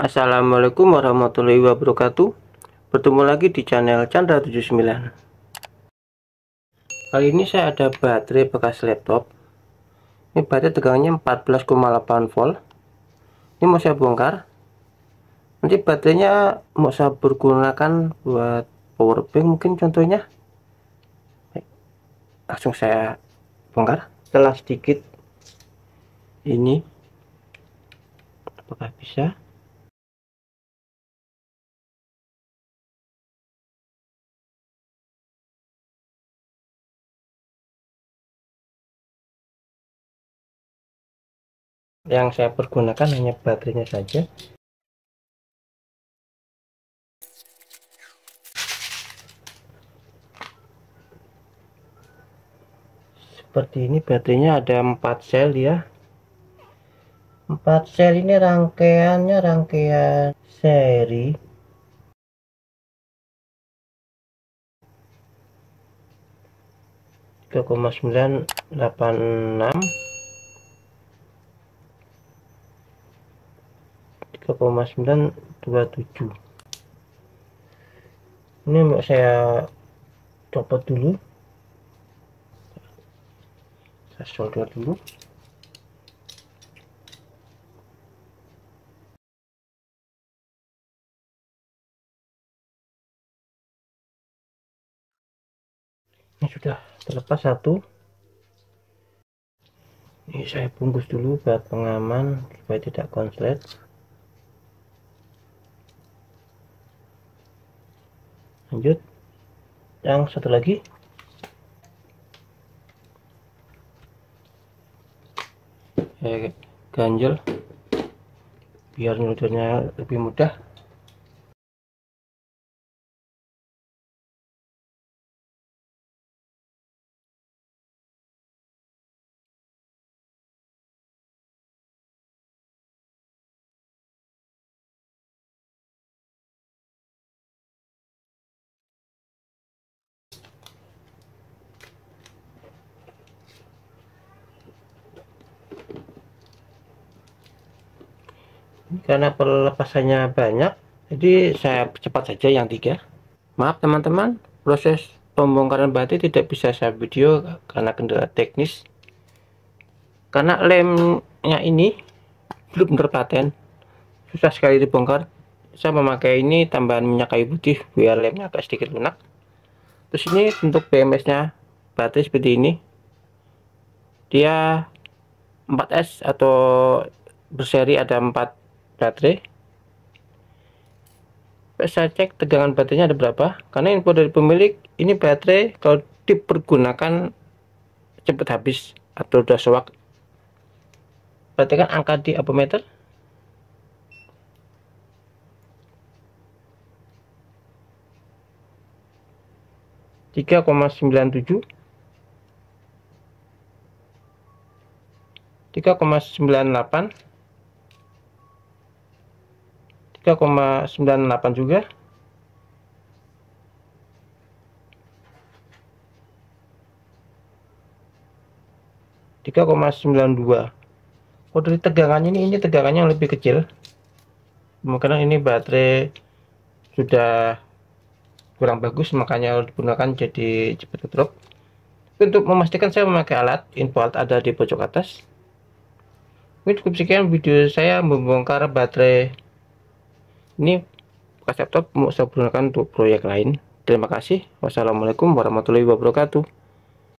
Assalamualaikum warahmatullahi wabarakatuh Bertemu lagi di channel Chandra 79 Kali ini saya ada baterai bekas laptop Ini baterai tegangnya 14,8 volt Ini mau saya bongkar Nanti baterainya mau saya bergunakan buat power bank mungkin contohnya Langsung saya bongkar Setelah sedikit Ini Apakah bisa? yang saya pergunakan hanya baterainya saja seperti ini baterainya ada 4 sel ya 4 sel ini rangkaiannya rangkaian seri Koma sembilan delapan enam. 1,927 ini mau saya copot dulu saya solder dulu ini sudah terlepas satu ini saya bungkus dulu buat pengaman supaya tidak konslet lanjut yang satu lagi eh, ganjel biar nyuruhnya lebih mudah karena pelepasannya banyak jadi saya cepat saja yang tiga maaf teman-teman proses pembongkaran batu tidak bisa saya video karena kendala teknis karena lemnya ini belum terpaten susah sekali dibongkar saya memakai ini tambahan minyak kayu putih biar lemnya agak sedikit lunak terus ini bentuk BMS nya batu seperti ini dia 4S atau berseri ada 4 baterai saya cek tegangan baterainya ada berapa karena info dari pemilik ini baterai kalau dipergunakan cepat habis atau sudah sewak perhatikan angka di apometer tiga koma sembilan tujuh tiga koma sembilan delapan 3,98 juga tiga koma sembilan dua oh dari tegangannya ini ini tegangannya lebih kecil kemungkinan ini baterai sudah kurang bagus makanya digunakan jadi cepat drop untuk memastikan saya memakai alat Input ada di pojok atas ini cukup sekian video saya membongkar baterai ini bekas laptop mau saya gunakan untuk proyek lain terima kasih wassalamualaikum warahmatullahi wabarakatuh